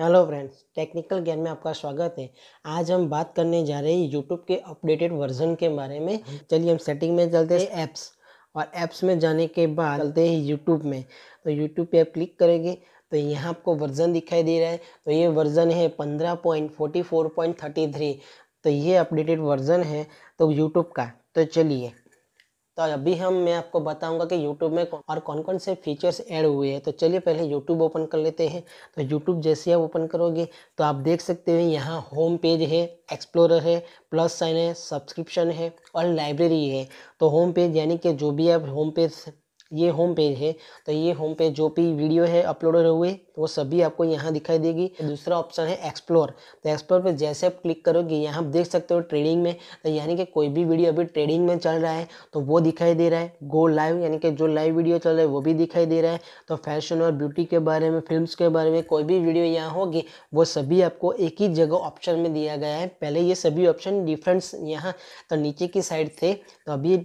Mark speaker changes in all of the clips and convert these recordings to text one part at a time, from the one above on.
Speaker 1: Hello friends technical ज्ञान में आपका स्वागत है आज हम बात करने जा रहे हैं यूट्यूब के अपडेटेड वर्जन के बारे में हम्म। चलिए हम सेटिंग में चलते हैं ऐप्स और ऐप्स में जाने के बाद चलते हैं यूट्यूब में तो यूट्यूब पे आप क्लिक करेंगे तो यहाँ आपको वर्जन दिखाई दे रहा है तो ये वर्जन है पंद्रह point forty four point thirty three तो ये अपडेटेड वर्जन है तो यूट्यूब का तो चलिए तो अभी हम मैं आपको बताऊंगा कि YouTube में और कौन कौन से फीचर्स ऐड हुए हैं तो चलिए पहले YouTube ओपन कर लेते हैं तो YouTube जैसे आप ओपन करोगे तो आप देख सकते हैं यहाँ होम पेज है एक्सप्लोरर है प्लस साइन है सब्सक्रिप्शन है और लाइब्रेरी है तो होम पेज यानी कि जो भी आप होम पेज ये होम पेज है तो ये होम पेज जो भी वीडियो है अपलोड हुए तो वो सभी आपको यहाँ दिखाई देगी दूसरा ऑप्शन है एक्सप्लोर तो एक्सप्लोर पे जैसे आप क्लिक करोगे यहाँ आप देख सकते हो ट्रेडिंग में तो यानी कि कोई भी वीडियो अभी ट्रेडिंग में चल रहा है तो वो दिखाई दे रहा है गो लाइव यानी कि जो लाइव वीडियो चल रहा है वो भी दिखाई दे रहा है तो फैशन और ब्यूटी के बारे में फिल्म के बारे में कोई भी वीडियो यहाँ होगी वो सभी आपको एक ही जगह ऑप्शन में दिया गया है पहले ये सभी ऑप्शन डिफरेंस यहाँ तो नीचे की साइड थे तो अभी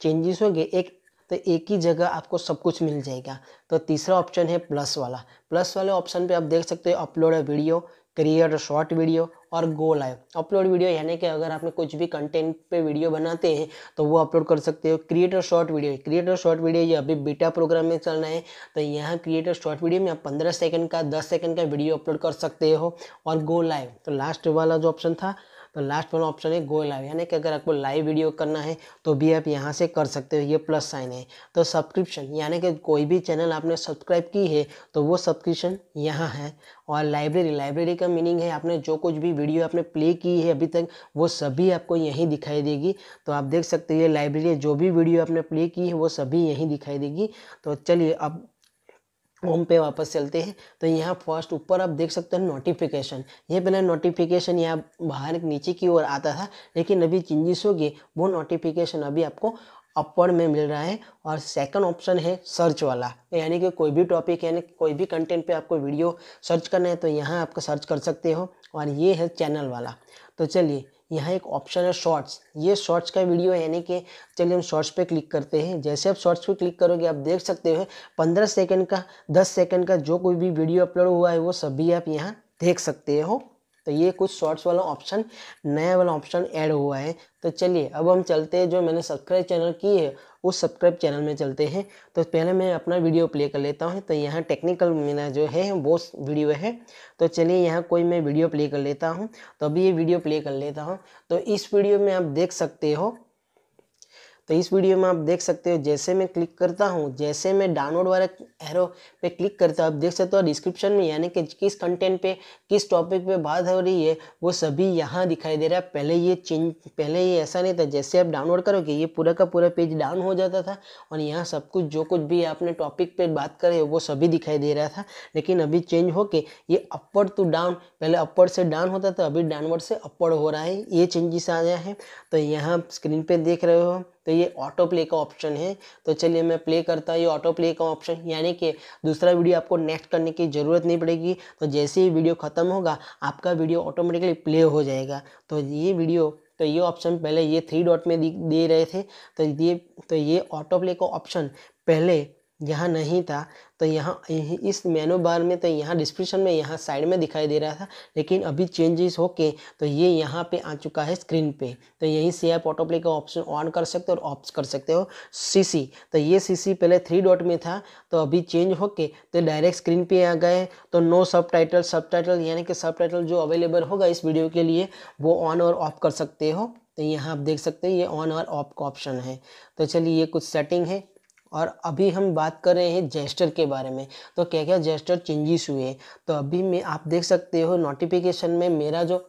Speaker 1: चेंजेस होंगे एक तो एक ही जगह आपको सब कुछ मिल जाएगा तो तीसरा ऑप्शन है प्लस वाला प्लस वाले ऑप्शन पे आप देख सकते हो upload video create short video और गो लाइव अपलोड वीडियो यानी कि अगर आपने कुछ भी कंटेंट पे वीडियो बनाते हैं तो वो अपलोड कर सकते हो creator short video creator short video ये अभी बीटा प्रोग्राम में चलना है तो यहाँ क्रिएटर शॉर्ट वीडियो में आप पंद्रह सेकंड का दस सेकंड का वीडियो अपलोड कर सकते हो और गो लाइव तो लास्ट वाला जो ऑप्शन था तो लास्ट वाला ऑप्शन है गो लाइव यानी कि अगर आपको लाइव वीडियो करना है तो भी आप यहाँ से कर सकते हो ये प्लस साइन है तो सब्सक्रिप्शन यानी कि कोई भी चैनल आपने सब्सक्राइब की है तो वो सब्सक्रिप्शन यहाँ है और लाइब्रेरी लाइब्रेरी का मीनिंग है आपने जो कुछ भी वीडियो आपने प्ले की है अभी तक वो सभी आपको यहीं दिखाई देगी तो आप देख सकते हो ये लाइब्रेरी जो भी वीडियो आपने प्ले की है वो सभी यहीं दिखाई देगी तो चलिए अब होम पे वापस चलते हैं तो यहाँ फर्स्ट ऊपर आप देख सकते हैं नोटिफिकेशन ये पहले नोटिफिकेशन यहाँ बाहर नीचे की ओर आता था लेकिन अभी चेंजेस हो गए वो नोटिफिकेशन अभी आपको अपवर्ड में मिल रहा है और सेकंड ऑप्शन है सर्च वाला तो यानी कि कोई भी टॉपिक यानी कोई भी कंटेंट पे आपको वीडियो सर्च करना है तो यहाँ आपको सर्च कर सकते हो और ये है चैनल वाला तो चलिए यहाँ एक ऑप्शन है शॉर्ट्स ये शॉर्ट्स का वीडियो है यानी कि चलिए हम शॉर्ट्स पे क्लिक करते हैं जैसे आप शॉर्ट्स पे क्लिक करोगे आप देख सकते हो पंद्रह सेकेंड का दस सेकेंड का जो कोई भी वीडियो अपलोड हुआ है वो सभी आप यहाँ देख सकते हो तो ये कुछ शॉर्ट्स वाला ऑप्शन नया वाला ऑप्शन ऐड हुआ है तो चलिए अब हम चलते हैं जो मैंने सब्सक्राइब चैनल की है उस सब्सक्राइब चैनल में चलते हैं तो पहले मैं अपना वीडियो प्ले कर लेता हूँ तो यहाँ टेक्निकल मेरा जो है वो वीडियो है तो चलिए यहाँ कोई मैं वीडियो प्ले कर लेता हूँ तो अभी ये वीडियो प्ले कर लेता हूँ तो इस वीडियो में आप देख सकते हो तो इस वीडियो में आप देख सकते हो जैसे मैं क्लिक करता हूँ जैसे मैं डाउनलोड वाले एरो पे क्लिक करता हूँ आप देख सकते हो डिस्क्रिप्शन में यानी कि किस कंटेंट पे किस टॉपिक पे बात हो रही है वो सभी यहाँ दिखाई दे रहा है पहले ये चेंज पहले ये ऐसा नहीं था जैसे आप डाउनलोड करोगे ये पूरा का पूरा पेज डाउन हो जाता था और यहाँ सब कुछ जो कुछ भी आपने टॉपिक पर बात करे वो सभी दिखाई दे रहा था लेकिन अभी चेंज के ये अपवर्ड टू डाउन पहले अपवर्ड से डाउन होता था अभी डाउनवर्ड से अपवर्ड हो रहा है ये चेंजेस आ गया है तो यहाँ स्क्रीन पर देख रहे हो तो ये ऑटो प्ले का ऑप्शन है तो चलिए मैं प्ले करता हूँ ये ऑटो प्ले का ऑप्शन यानी कि दूसरा वीडियो आपको नेक्स्ट करने की ज़रूरत नहीं पड़ेगी तो जैसे ही वीडियो ख़त्म होगा आपका वीडियो ऑटोमेटिकली प्ले हो जाएगा तो ये वीडियो तो ये ऑप्शन पहले ये थ्री डॉट में दे रहे थे तो ये तो ये ऑटो प्ले का ऑप्शन पहले यहाँ नहीं था तो यहाँ इस मेनू बार में तो यहाँ डिस्क्रिप्शन में यहाँ साइड में दिखाई दे रहा था लेकिन अभी चेंजेस होके तो ये यह यहाँ पे आ चुका है स्क्रीन पे तो यहीं से आप ऑटो प्ले का ऑप्शन ऑन कर सकते हो और ऑप्स कर सकते हो सीसी तो ये सीसी पहले थ्री डॉट में था तो अभी चेंज होके तो डायरेक्ट स्क्रीन पे आ गए तो नो सब टाइटल सब टाइटल यानी कि सब टाइटल जो अवेलेबल होगा इस वीडियो के लिए वो ऑन और ऑफ कर सकते हो तो यहाँ आप देख सकते हैं ये ऑन और ऑफ का ऑप्शन है तो चलिए ये कुछ सेटिंग है और अभी हम बात कर रहे हैं जेस्टर के बारे में तो क्या क्या जेस्टर चेंजेस हुए तो अभी मैं आप देख सकते हो नोटिफिकेशन में मेरा जो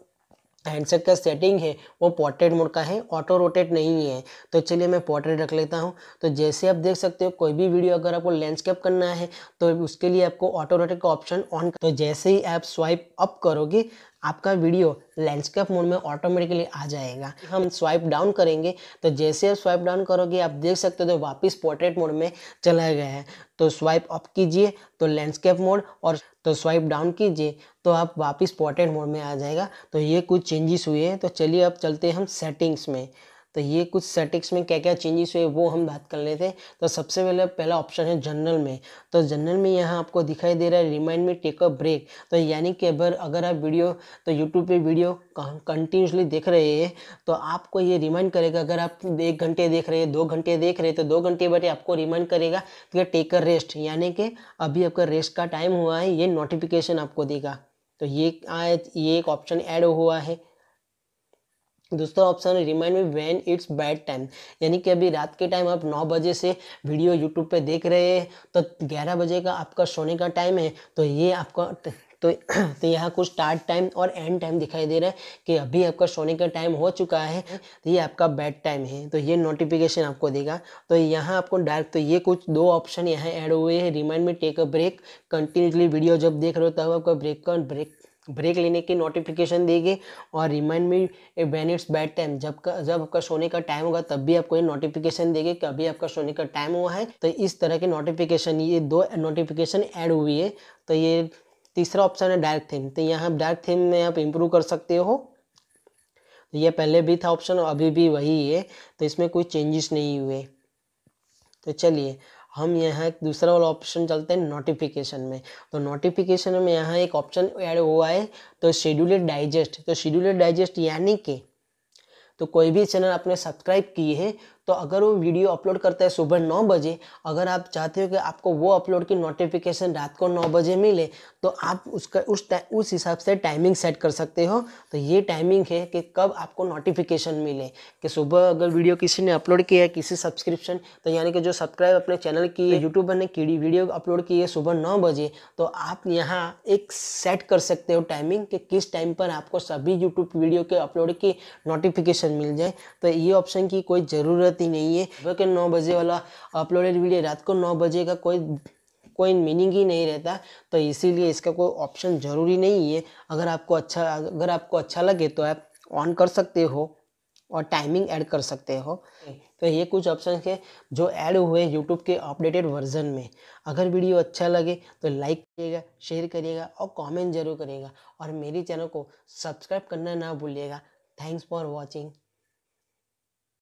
Speaker 1: हैंडसेट का सेटिंग है वो पोर्ट्रेट मोड का है ऑटो रोटेट नहीं है तो चलिए मैं पोर्ट्रेट रख लेता हूँ तो जैसे आप देख सकते हो कोई भी वीडियो अगर आपको लैंडस्केप करना है तो उसके लिए आपको ऑटो रोटेट का ऑप्शन ऑन तो जैसे ही आप स्वाइप अप करोगे आपका वीडियो लैंडस्केप मोड में ऑटोमेटिकली आ जाएगा हम स्वाइप डाउन करेंगे तो जैसे आप स्वाइप डाउन करोगे आप देख सकते हो तो वापस पोर्ट्रेट मोड में चला गया है तो स्वाइप अप कीजिए तो लैंडस्केप मोड और तो स्वाइप डाउन कीजिए तो आप वापस पोर्ट्रेट मोड में आ जाएगा तो ये कुछ चेंजेस हुए हैं तो चलिए अब चलते हैं हम सेटिंग्स में तो ये कुछ सेटिक्स में क्या क्या चेंजेस हुए वो हम बात कर लेते हैं तो सबसे पहले पहला ऑप्शन है जनरल में तो जनरल में यहाँ आपको दिखाई दे रहा है remind me take a break तो यानी कि अगर अगर आप वीडियो तो यूट्यूब पे वीडियो कंटिन्यूसली देख रहे हैं तो आपको ये रिमाइंड करेगा अगर आप एक घंटे देख रहे हैं दो घंटे देख रहे हैं तो दो घंटे बैठे आपको रिमाइंड करेगा कि टेक अ रेस्ट यानी कि अभी आपका रेस्ट का टाइम हुआ है ये नोटिफिकेशन आपको देगा तो ये आए ये एक ऑप्शन ऐड हुआ है दूसरा ऑप्शन है remind me when it's bad time यानी कि अभी रात के टाइम आप 9 बजे से वीडियो यूट्यूब पे देख रहे हैं तो 11 बजे का आपका सोने का टाइम है तो ये आपका तो तो यहाँ कुछ स्टार्ट टाइम और एंड टाइम दिखाई दे रहा है कि अभी आपका सोने का टाइम हो चुका है तो ये आपका बैड टाइम है तो ये नोटिफिकेशन आपको देगा तो यहाँ आपको डायरेक्ट तो ये कुछ दो ऑप्शन यहाँ ऐड हुए हैं remind me take a break continuously video जब देख रहे हो तब आपका ब्रेक का ब्रेक ब्रेक लेने की नोटिफिकेशन देगी और remind me when it's bad time जब का जब आपका सोने का टाइम होगा तब भी आपको ये नोटिफिकेशन देगी कि अभी आपका सोने का टाइम हुआ है तो इस तरह के नोटिफिकेशन ये दो नोटिफिकेशन ऐड हुई है तो ये तीसरा ऑप्शन है डायरेक्ट थीम तो यहाँ डायरेक्ट थीम में आप इम्प्रूव कर सकते हो तो ये पहले भी था ऑप्शन अभी भी वही है तो इसमें कोई चेंजेस नहीं हुए तो चलिए हम यहाँ एक दूसरा वाला ऑप्शन चलते हैं नोटिफिकेशन में तो नोटिफिकेशन में यहाँ एक ऑप्शन ऐड हुआ है तो शेड्यूलेड डाइजेस्ट तो शेड्यूलेड डाइजेस्ट यानी कि तो कोई भी चैनल आपने सब्सक्राइब किए हैं तो अगर वो वीडियो अपलोड करता है सुबह नौ बजे अगर आप चाहते हो कि आपको वो अपलोड की नोटिफिकेशन रात को नौ बजे मिले तो आप उसका उस उस हिसाब से टाइमिंग सेट कर सकते हो तो ये टाइमिंग है कि कब आपको नोटिफिकेशन मिले कि सुबह अगर वीडियो किसी ने अपलोड किया है किसी सब्सक्रिप्शन तो यानी कि जो सब्सक्राइब अपने चैनल की यूट्यूबर ने कीड़ी वीडियो अपलोड की है सुबह नौ बजे तो आप यहाँ एक सेट कर सकते हो टाइमिंग कि किस टाइम पर आपको सभी यूट्यूब वीडियो के अपलोड की नोटिफिकेशन मिल जाए तो ये ऑप्शन की कोई ज़रूरत ज़रूरत ही नहीं है सुबह के नौ बजे वाला अपलोडेड वीडियो रात को नौ बजे का कोई कोई मीनिंग ही नहीं रहता तो इसीलिए इसका कोई ऑप्शन ज़रूरी नहीं है अगर आपको अच्छा अगर आपको अच्छा लगे तो आप ऑन कर सकते हो और टाइमिंग ऐड कर सकते हो तो ये कुछ ऑप्शन है जो ऐड हुए यूट्यूब के अपडेटेड वर्जन में अगर वीडियो अच्छा लगे तो लाइक करिएगा शेयर करिएगा और कमेंट जरूर करिएगा और मेरे चैनल को सब्सक्राइब करना ना भूलिएगा थैंक्स फॉर वॉचिंग